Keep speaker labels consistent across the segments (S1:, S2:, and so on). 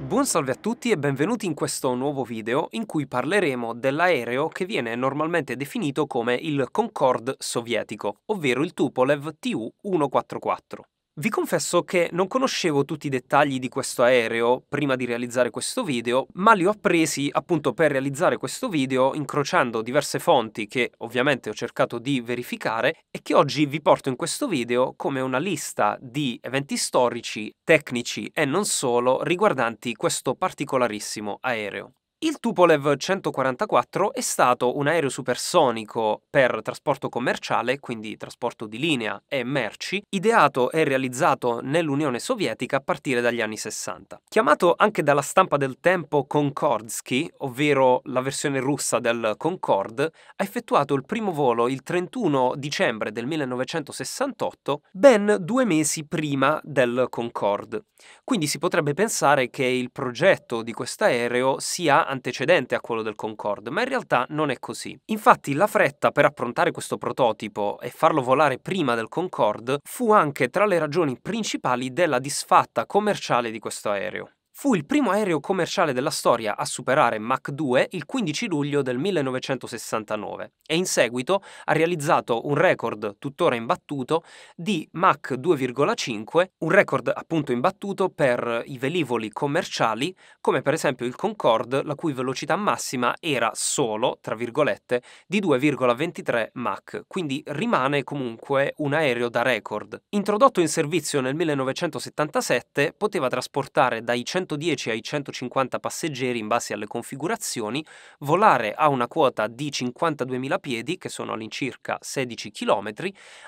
S1: Buon salve a tutti e benvenuti in questo nuovo video in cui parleremo dell'aereo che viene normalmente definito come il Concorde sovietico, ovvero il Tupolev Tu-144. Vi confesso che non conoscevo tutti i dettagli di questo aereo prima di realizzare questo video, ma li ho appresi appunto per realizzare questo video incrociando diverse fonti che ovviamente ho cercato di verificare e che oggi vi porto in questo video come una lista di eventi storici, tecnici e non solo riguardanti questo particolarissimo aereo. Il Tupolev 144 è stato un aereo supersonico per trasporto commerciale, quindi trasporto di linea e merci, ideato e realizzato nell'Unione Sovietica a partire dagli anni 60. Chiamato anche dalla stampa del tempo Konkordsky, ovvero la versione russa del Concorde, ha effettuato il primo volo il 31 dicembre del 1968, ben due mesi prima del Concorde. Quindi si potrebbe pensare che il progetto di questo aereo sia antecedente a quello del Concorde, ma in realtà non è così. Infatti la fretta per approntare questo prototipo e farlo volare prima del Concorde fu anche tra le ragioni principali della disfatta commerciale di questo aereo. Fu il primo aereo commerciale della storia a superare Mach 2 il 15 luglio del 1969 e in seguito ha realizzato un record tuttora imbattuto di Mach 2,5, un record appunto imbattuto per i velivoli commerciali come per esempio il Concorde la cui velocità massima era solo, tra virgolette, di 2,23 Mach, quindi rimane comunque un aereo da record. Introdotto in servizio nel 1977 poteva trasportare dai 100 110 ai 150 passeggeri in base alle configurazioni, volare a una quota di 52.000 piedi, che sono all'incirca 16 km,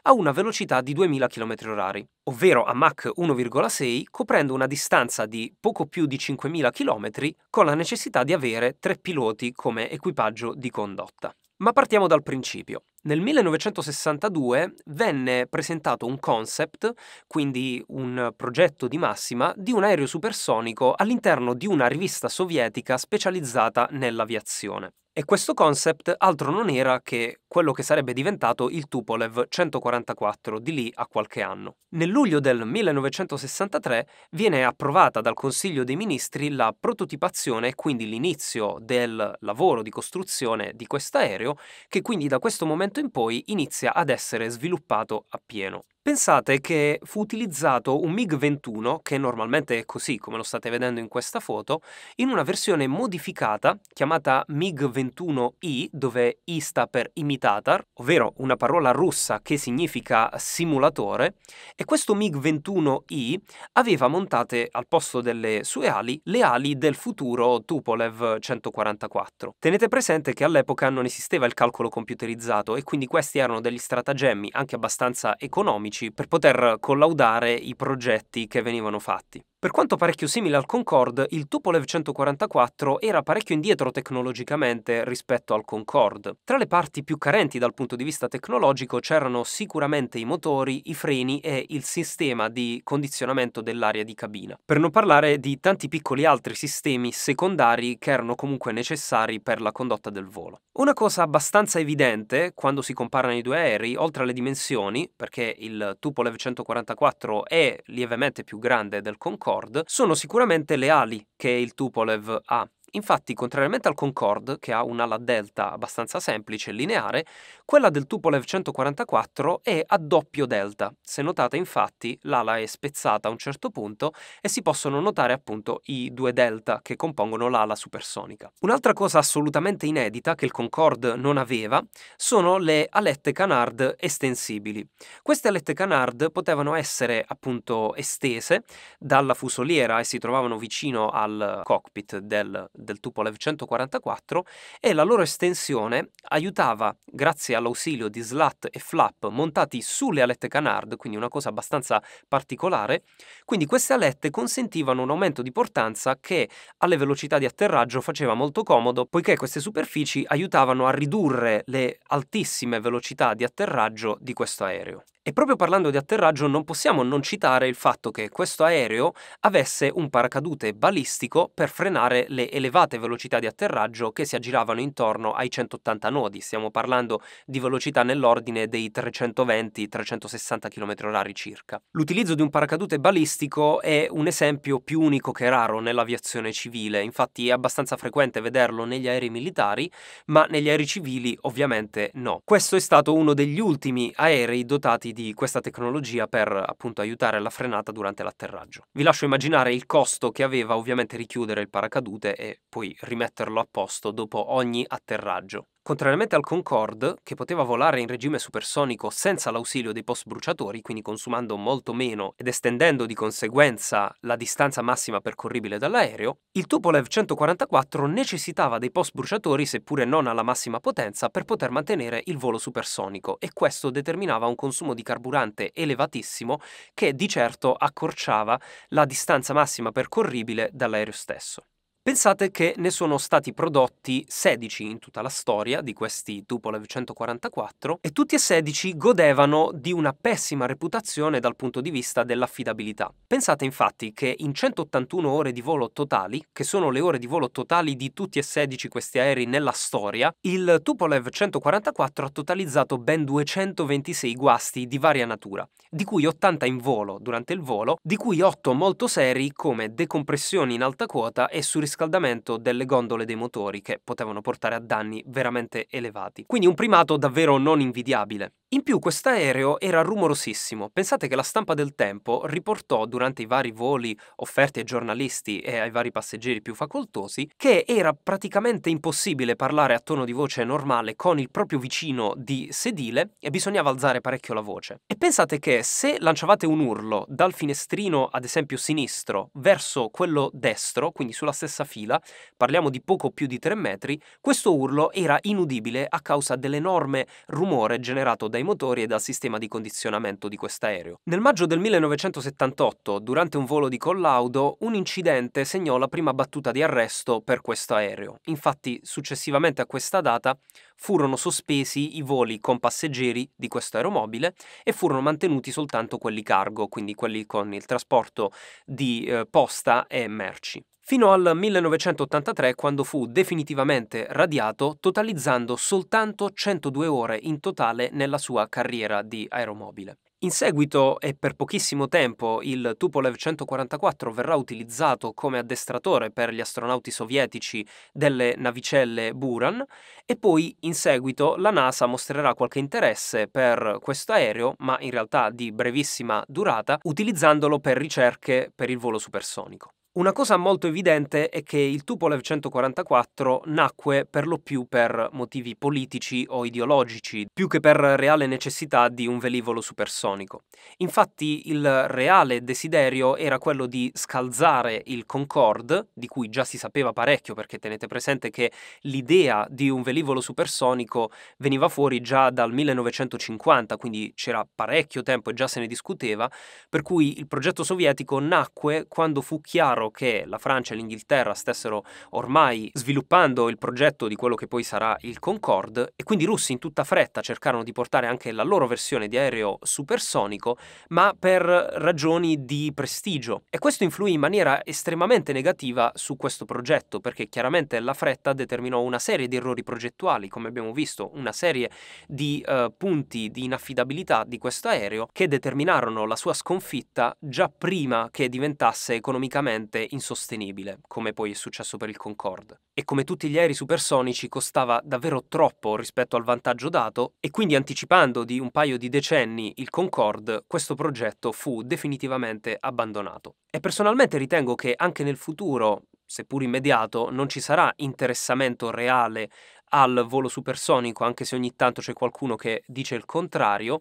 S1: a una velocità di 2.000 km orari, ovvero a Mach 1,6, coprendo una distanza di poco più di 5.000 km, con la necessità di avere tre piloti come equipaggio di condotta. Ma partiamo dal principio. Nel 1962 venne presentato un concept, quindi un progetto di massima, di un aereo supersonico all'interno di una rivista sovietica specializzata nell'aviazione. E questo concept altro non era che quello che sarebbe diventato il Tupolev 144 di lì a qualche anno. Nel luglio del 1963 viene approvata dal Consiglio dei Ministri la prototipazione e quindi l'inizio del lavoro di costruzione di questo aereo che quindi da questo momento in poi inizia ad essere sviluppato appieno. Pensate che fu utilizzato un MiG-21, che normalmente è così come lo state vedendo in questa foto, in una versione modificata chiamata MiG-21i, dove I sta per imitatar, ovvero una parola russa che significa simulatore, e questo MiG-21i aveva montate al posto delle sue ali le ali del futuro Tupolev 144. Tenete presente che all'epoca non esisteva il calcolo computerizzato e quindi questi erano degli stratagemmi anche abbastanza economici economici per poter collaudare i progetti che venivano fatti. Per quanto parecchio simile al Concorde, il Tupolev 144 era parecchio indietro tecnologicamente rispetto al Concorde. Tra le parti più carenti dal punto di vista tecnologico c'erano sicuramente i motori, i freni e il sistema di condizionamento dell'aria di cabina. Per non parlare di tanti piccoli altri sistemi secondari che erano comunque necessari per la condotta del volo. Una cosa abbastanza evidente quando si comparano i due aerei, oltre alle dimensioni, perché il Tupolev 144 è lievemente più grande del Concorde, chord sono sicuramente le ali che il Tupolev ha Infatti, contrariamente al Concorde, che ha un'ala delta abbastanza semplice e lineare, quella del Tupolev 144 è a doppio delta. Se notate, infatti, l'ala è spezzata a un certo punto e si possono notare appunto i due delta che compongono l'ala supersonica. Un'altra cosa assolutamente inedita che il Concorde non aveva sono le alette canard estensibili. Queste alette canard potevano essere appunto estese dalla fusoliera e si trovavano vicino al cockpit del del Tupolev 144 e la loro estensione aiutava, grazie all'ausilio di slat e flap montati sulle alette canard, quindi una cosa abbastanza particolare, quindi queste alette consentivano un aumento di portanza che alle velocità di atterraggio faceva molto comodo, poiché queste superfici aiutavano a ridurre le altissime velocità di atterraggio di questo aereo. E proprio parlando di atterraggio non possiamo non citare il fatto che questo aereo avesse un paracadute balistico per frenare le elevate velocità di atterraggio che si aggiravano intorno ai 180 nodi, stiamo parlando di velocità nell'ordine dei 320-360 km/h circa. L'utilizzo di un paracadute balistico è un esempio più unico che raro nell'aviazione civile, infatti è abbastanza frequente vederlo negli aerei militari, ma negli aerei civili ovviamente no. Questo è stato uno degli ultimi aerei dotati di di questa tecnologia per appunto aiutare la frenata durante l'atterraggio. Vi lascio immaginare il costo che aveva ovviamente richiudere il paracadute e poi rimetterlo a posto dopo ogni atterraggio. Contrariamente al Concorde, che poteva volare in regime supersonico senza l'ausilio dei post-bruciatori, quindi consumando molto meno ed estendendo di conseguenza la distanza massima percorribile dall'aereo, il Tupolev 144 necessitava dei post-bruciatori, seppure non alla massima potenza, per poter mantenere il volo supersonico e questo determinava un consumo di carburante elevatissimo che di certo accorciava la distanza massima percorribile dall'aereo stesso. Pensate che ne sono stati prodotti 16 in tutta la storia di questi Tupolev 144 e tutti e 16 godevano di una pessima reputazione dal punto di vista dell'affidabilità. Pensate infatti che in 181 ore di volo totali, che sono le ore di volo totali di tutti e 16 questi aerei nella storia, il Tupolev 144 ha totalizzato ben 226 guasti di varia natura, di cui 80 in volo durante il volo, di cui 8 molto seri come decompressioni in alta quota e surriscaldamento surriscaldamento delle gondole dei motori che potevano portare a danni veramente elevati. Quindi un primato davvero non invidiabile. In più quest'aereo era rumorosissimo. Pensate che la stampa del tempo riportò durante i vari voli offerti ai giornalisti e ai vari passeggeri più facoltosi che era praticamente impossibile parlare a tono di voce normale con il proprio vicino di sedile e bisognava alzare parecchio la voce. E pensate che se lanciavate un urlo dal finestrino, ad esempio sinistro, verso quello destro, quindi sulla stessa fila, parliamo di poco più di 3 metri, questo urlo era inudibile a causa dell'enorme rumore generato dai dai motori e dal sistema di condizionamento di quest'aereo. Nel maggio del 1978, durante un volo di collaudo, un incidente segnò la prima battuta di arresto per questo aereo. Infatti, successivamente a questa data, furono sospesi i voli con passeggeri di questo aeromobile e furono mantenuti soltanto quelli cargo, quindi quelli con il trasporto di eh, posta e merci fino al 1983 quando fu definitivamente radiato, totalizzando soltanto 102 ore in totale nella sua carriera di aeromobile. In seguito e per pochissimo tempo il Tupolev 144 verrà utilizzato come addestratore per gli astronauti sovietici delle navicelle Buran e poi in seguito la NASA mostrerà qualche interesse per questo aereo, ma in realtà di brevissima durata, utilizzandolo per ricerche per il volo supersonico. Una cosa molto evidente è che il Tupolev 144 nacque per lo più per motivi politici o ideologici, più che per reale necessità di un velivolo supersonico. Infatti il reale desiderio era quello di scalzare il Concorde, di cui già si sapeva parecchio perché tenete presente che l'idea di un velivolo supersonico veniva fuori già dal 1950, quindi c'era parecchio tempo e già se ne discuteva, per cui il progetto sovietico nacque quando fu chiaro chiaro che la Francia e l'Inghilterra stessero ormai sviluppando il progetto di quello che poi sarà il Concorde e quindi i russi in tutta fretta cercarono di portare anche la loro versione di aereo supersonico, ma per ragioni di prestigio. E questo influì in maniera estremamente negativa su questo progetto, perché chiaramente la fretta determinò una serie di errori progettuali, come abbiamo visto, una serie di eh, punti di inaffidabilità di questo aereo che determinarono la sua sconfitta già prima che diventasse economicamente volte insostenibile, come poi è successo per il Concorde, e come tutti gli aerei supersonici costava davvero troppo rispetto al vantaggio dato e quindi anticipando di un paio di decenni il Concorde, questo progetto fu definitivamente abbandonato. E personalmente ritengo che anche nel futuro, seppur immediato, non ci sarà interessamento reale al volo supersonico, anche se ogni tanto c'è qualcuno che dice il contrario,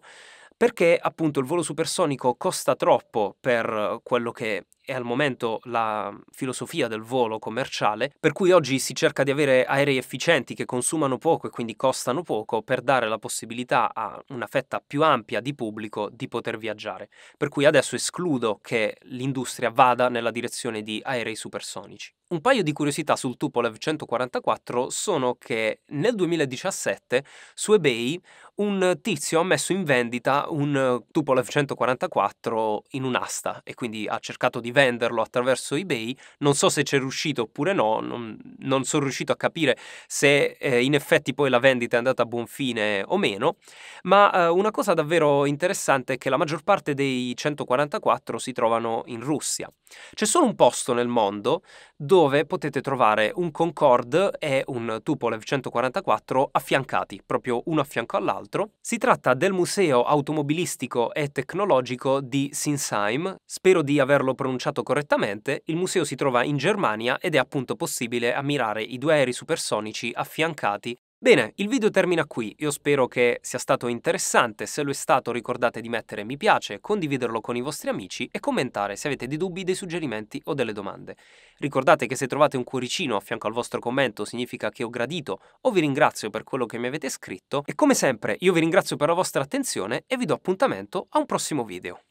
S1: perché appunto il volo supersonico costa troppo per quello che è al momento la filosofia del volo commerciale, per cui oggi si cerca di avere aerei efficienti che consumano poco e quindi costano poco per dare la possibilità a una fetta più ampia di pubblico di poter viaggiare. Per cui adesso escludo che l'industria vada nella direzione di aerei supersonici. Un paio di curiosità sul Tupolev 144 sono che nel 2017 su eBay un tizio ha messo in vendita un Tupolev 144 in un'asta e quindi ha cercato di venderlo attraverso eBay, non so se c'è riuscito oppure no, non, non sono riuscito a capire se eh, in effetti poi la vendita è andata a buon fine o meno, ma eh, una cosa davvero interessante è che la maggior parte dei 144 si trovano in Russia. C'è solo un posto nel mondo dove potete trovare un Concorde e un Tupolev 144 affiancati, proprio uno a fianco all'altro. Si tratta del Museo Automobilistico e Tecnologico di Sinsheim, spero di averlo pronunciato tracciato correttamente, il museo si trova in Germania ed è appunto possibile ammirare i due aerei supersonici affiancati. Bene, il video termina qui, io spero che sia stato interessante, se lo è stato ricordate di mettere mi piace, condividerlo con i vostri amici e commentare se avete dei dubbi, dei suggerimenti o delle domande. Ricordate che se trovate un cuoricino a fianco al vostro commento significa che ho gradito o vi ringrazio per quello che mi avete scritto e come sempre io vi ringrazio per la vostra attenzione e vi do appuntamento a un prossimo video.